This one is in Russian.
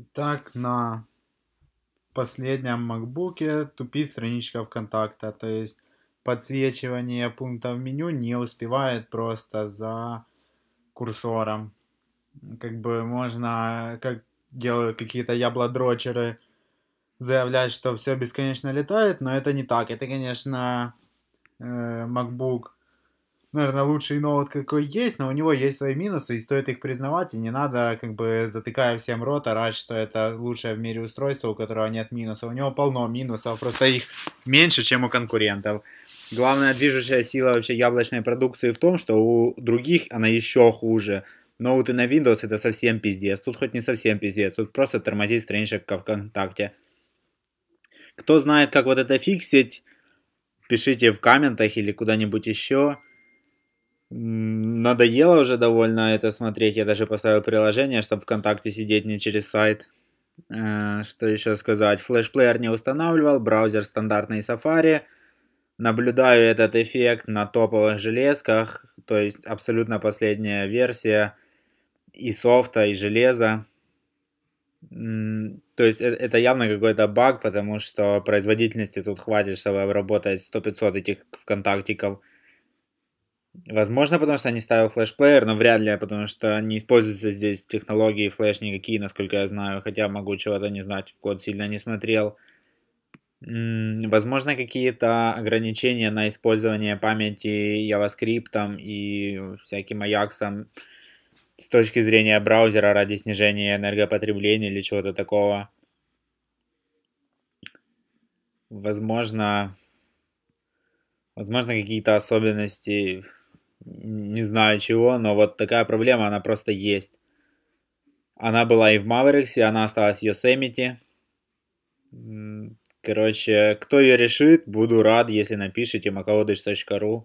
Итак, на последнем MacBook тупит страничка ВКонтакта, то есть подсвечивание пунктов меню не успевает просто за курсором. Как бы можно, как делают какие-то яблодрочеры, заявлять, что все бесконечно летает, но это не так. Это, конечно, MacBook э, наверное, лучший ноут, какой есть, но у него есть свои минусы, и стоит их признавать, и не надо, как бы, затыкая всем рот, орать, что это лучшее в мире устройство, у которого нет минусов. У него полно минусов, просто их меньше, чем у конкурентов. Главная движущая сила вообще яблочной продукции в том, что у других она еще хуже. Ноуты на Windows это совсем пиздец. Тут хоть не совсем пиздец, тут просто тормозит страничка ВКонтакте. Кто знает, как вот это фиксить, пишите в комментах или куда-нибудь еще. Надоело уже довольно это смотреть. Я даже поставил приложение, чтобы ВКонтакте сидеть не через сайт. Э, что еще сказать? Флешплеер не устанавливал, браузер стандартный Safari. Наблюдаю этот эффект на топовых железках, то есть абсолютно последняя версия и софта, и железа. То есть э, это явно какой-то баг, потому что производительности тут хватит, чтобы обработать 100-500 этих ВКонтактиков. Возможно, потому что они не ставил флешплеер, но вряд ли, потому что не используются здесь технологии флеш никакие, насколько я знаю, хотя могу чего-то не знать, в код сильно не смотрел. Возможно, какие-то ограничения на использование памяти JavaScript и всяким Ajax с точки зрения браузера ради снижения энергопотребления или чего-то такого. Возможно, возможно какие-то особенности не знаю чего, но вот такая проблема, она просто есть. Она была и в Мавериксе, она осталась в Йосемите. Короче, кто ее решит, буду рад, если напишите macovodage.ru.